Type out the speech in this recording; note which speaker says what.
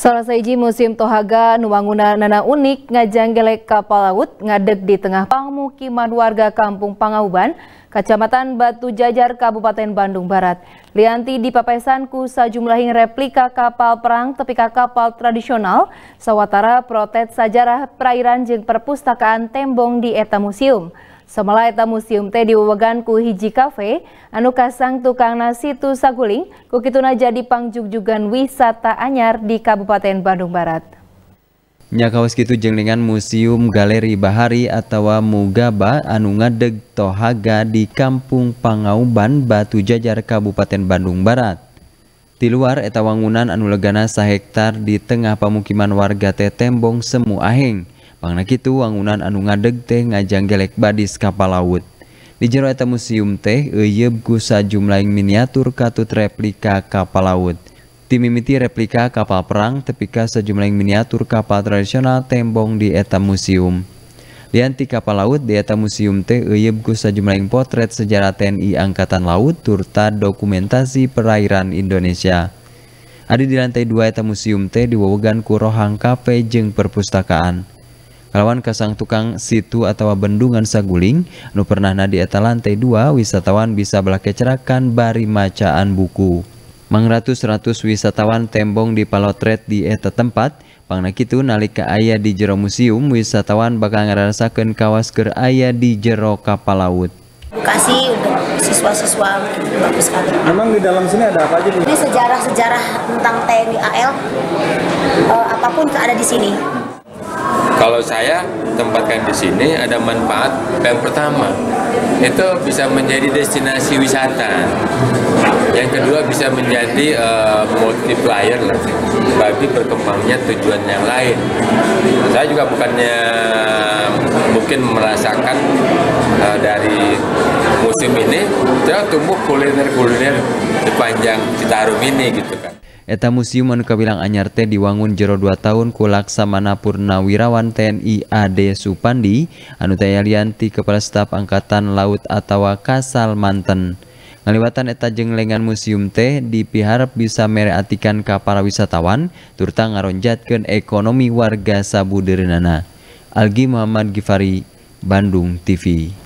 Speaker 1: Salah seiji musim Tohaga Nuwanguna Nana Unik ngajanggelek kapal laut ngadeg di tengah pangmukiman warga Kampung Pangauban, Kecamatan Batu Jajar, Kabupaten Bandung Barat. Lianti di papesanku sajumlahing replika kapal perang tepika kapal tradisional, sawatara protet sajarah perairan jeng perpustakaan tembong di Eta Museum. Samala eta museum teh diwewegan ku hiji kafe anu kasang tukang nasi tu saguling ku jadi pangjugjugan wisata anyar di Kabupaten Bandung Barat.
Speaker 2: Nya kawas kitu jenengan Museum Galeri Bahari atau Mugaba anu ngadeg tohaga di Kampung Pangauban Batu Jajar Kabupaten Bandung Barat. Di luar eta wangunan anu legana sahektar di tengah pemukiman warga teh tembong semu aheng. Pangna itu, wangunan anu ngadeg teh ngajang gelek badis kapal laut. Di jero eta museum teh eyeb ku sajumlaing miniatur katut replika kapal laut. Timimiti replika kapal perang tepika sejumlaing miniatur kapal tradisional tembong di eta museum. Lianti kapal laut di eta museum teh eyeb ku sajumlaing potret sejarah TNI Angkatan Laut turta dokumentasi perairan Indonesia. Adi di lantai dua eta museum teh diwewegan ku rohang kafe jeung perpustakaan. Kalawan kasang tukang situ atau bendungan saguling nu pernah nadi eta lantai dua wisatawan bisa belakecerakan bari macaan buku. Mangratus-ratus wisatawan tembong di palotret di eta tempat, pangna kitu nalika aya di jero museum wisatawan bakal ngerasakan kawas ker aya di jero kapal laut.
Speaker 3: Kasih untuk siswa-siswa bagus sekali.
Speaker 2: Memang di dalam sini ada apa aja? Ini
Speaker 3: sejarah-sejarah tentang TNI AL, uh, eh, apapun ada di sini. Kalau saya tempatkan di sini ada manfaat yang pertama itu bisa menjadi destinasi wisata. Yang kedua bisa menjadi uh, multiplier lah bagi berkembangnya tujuan yang lain. Saya juga bukannya mungkin merasakan uh, dari musim ini, saya tumbuh kuliner-kuliner sepanjang Citarum ini gitu kan.
Speaker 2: Eta Museum anu kabilang anyar teh diwangun jero 2 tahun ku Laksamana Purnawirawan TNI AD Supandi anu teh Kepala Staf Angkatan Laut atawa Kasal Manten. Ngaliwatan eta jeng lengan museum teh dipiharap bisa mereatikan ka para wisatawan turta ngaronjatkeun ekonomi warga Sabudeureunana. Algi Muhammad Gifari, Bandung TV.